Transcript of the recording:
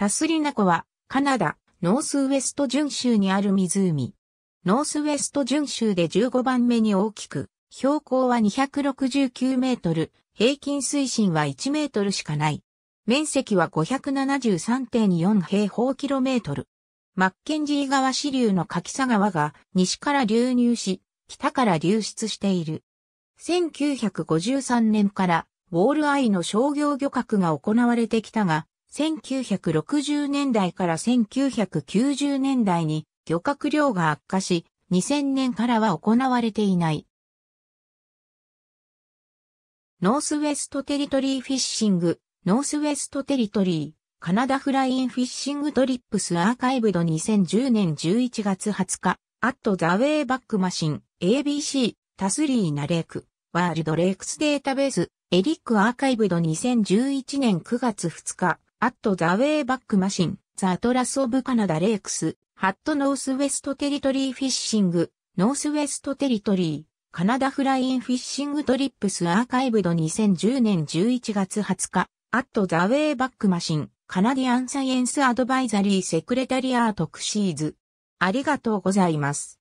タスリナ湖は、カナダ、ノースウェスト準州にある湖。ノースウェスト準州で15番目に大きく、標高は269メートル、平均水深は1メートルしかない。面積は573.4平方キロメートル。マッケンジー川支流の柿佐川が西から流入し、北から流出している。1953年からウォールアイの商業漁獲が行われてきたが、1960年代から1990年代に漁獲量が悪化し、2000年からは行われていない。ノースウェストテリトリーフィッシング、ノースウェストテリトリー、カナダフラインフィッシングトリップスアーカイブド2010年11月20日、アットザウェイバックマシン、ABC、タスリーナレーク、ワールドレイクスデータベース、エリックアーカイブド2011年9月2日、アットザウェイバックマシン、ザトラスオブカナダレイクス、ハットノースウェストテリトリーフィッシング、ノースウェストテリトリー、カナダフラインフィッシングトリップスアーカイブド2010年11月20日、アットザウェイバックマシン、カナディアンサイエンスアドバイザリーセクレタリアートクシーズ。ありがとうございます。